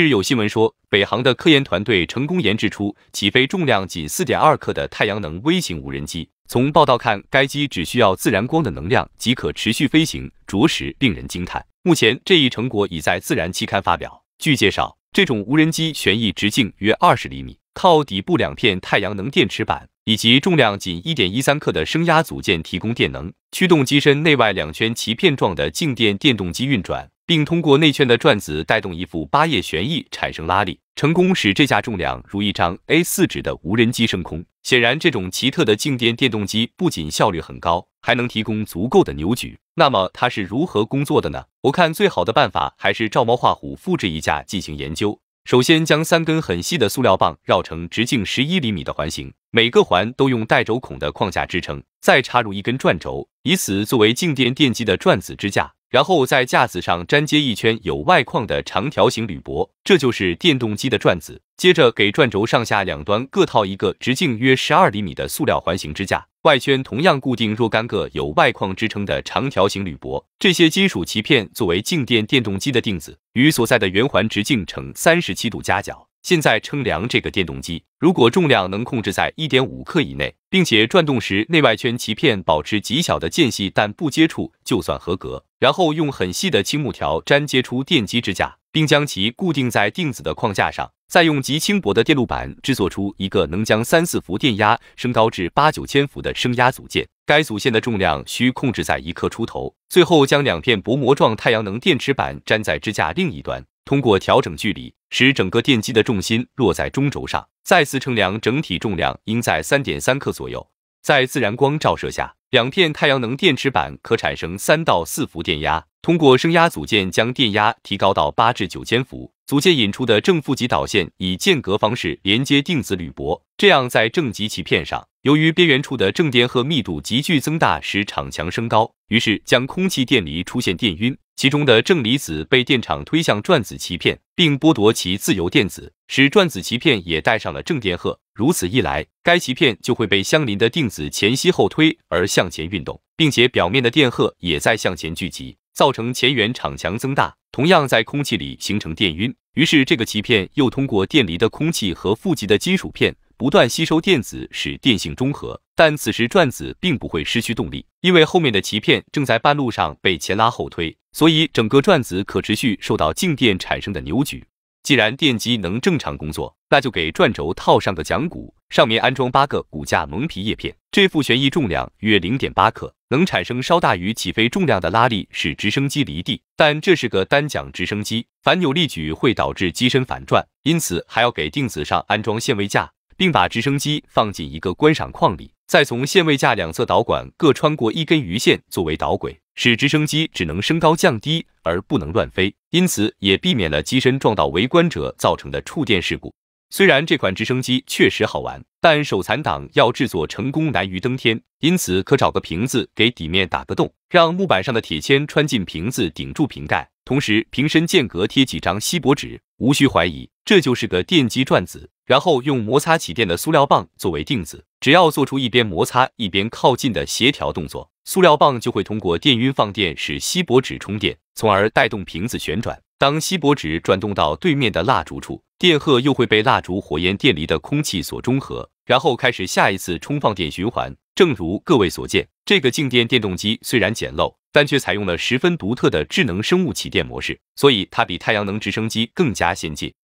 日有新闻说，北航的科研团队成功研制出起飞重量仅四点二克的太阳能微型无人机。从报道看，该机只需要自然光的能量即可持续飞行，着实令人惊叹。目前这一成果已在《自然》期刊发表。据介绍，这种无人机旋翼直径约二十厘米，靠底部两片太阳能电池板以及重量仅一点一三克的升压组件提供电能，驱动机身内外两圈鳍片状的静电电动机运转。并通过内圈的转子带动一副八叶旋翼产生拉力，成功使这架重量如一张 A4 纸的无人机升空。显然，这种奇特的静电电动机不仅效率很高，还能提供足够的扭矩。那么它是如何工作的呢？我看最好的办法还是照猫画虎，复制一架进行研究。首先将三根很细的塑料棒绕成直径十一厘米的环形，每个环都用带轴孔的框架支撑，再插入一根转轴，以此作为静电电机的转子支架。然后在架子上粘接一圈有外框的长条形铝箔，这就是电动机的转子。接着给转轴上下两端各套一个直径约十二厘米的塑料环形支架，外圈同样固定若干个有外框支撑的长条形铝箔，这些金属鳍片作为静电电动机的定子，与所在的圆环直径成三十七度夹角。现在称量这个电动机，如果重量能控制在一点五克以内，并且转动时内外圈鳍片保持极小的间隙但不接触就算合格。然后用很细的青木条粘接出电机支架，并将其固定在定子的框架上。再用极轻薄的电路板制作出一个能将三四伏电压升高至八九千伏的升压组件，该组件的重量需控制在一克出头。最后将两片薄膜状太阳能电池板粘在支架另一端。通过调整距离，使整个电机的重心落在中轴上，再次称量整体重量应在三点三克左右。在自然光照射下，两片太阳能电池板可产生三到四伏电压，通过升压组件将电压提高到八至九千伏。组件引出的正负极导线以间隔方式连接定子铝箔，这样在正极鳍片上，由于边缘处的正电荷密度急剧增大，使场强升高，于是将空气电离，出现电晕。其中的正离子被电场推向转子鳍片，并剥夺其自由电子，使转子鳍片也带上了正电荷。如此一来，该鳍片就会被相邻的定子前吸后推而向前运动，并且表面的电荷也在向前聚集，造成前缘场强增大，同样在空气里形成电晕。于是，这个鳍片又通过电离的空气和负极的金属片不断吸收电子，使电性中和。但此时转子并不会失去动力，因为后面的鳍片正在半路上被前拉后推，所以整个转子可持续受到静电产生的扭矩。既然电机能正常工作，那就给转轴套上个桨骨，上面安装八个骨架蒙皮叶片，这副旋翼重量约零点八克，能产生稍大于起飞重量的拉力使直升机离地。但这是个单桨直升机，反扭力矩会导致机身反转，因此还要给定子上安装限位架。并把直升机放进一个观赏框里，再从限位架两侧导管各穿过一根鱼线作为导轨，使直升机只能升高降低而不能乱飞，因此也避免了机身撞到围观者造成的触电事故。虽然这款直升机确实好玩，但手残党要制作成功难于登天，因此可找个瓶子给底面打个洞，让木板上的铁签穿进瓶子顶住瓶盖，同时瓶身间隔贴几张锡箔纸，无需怀疑。这就是个电机转子，然后用摩擦起电的塑料棒作为定子，只要做出一边摩擦一边靠近的协调动作，塑料棒就会通过电晕放电使锡箔纸充电，从而带动瓶子旋转。当锡箔纸转动到对面的蜡烛处，电荷又会被蜡烛火焰电离的空气所中和，然后开始下一次充放电循环。正如各位所见，这个静电电动机虽然简陋，但却采用了十分独特的智能生物起电模式，所以它比太阳能直升机更加先进。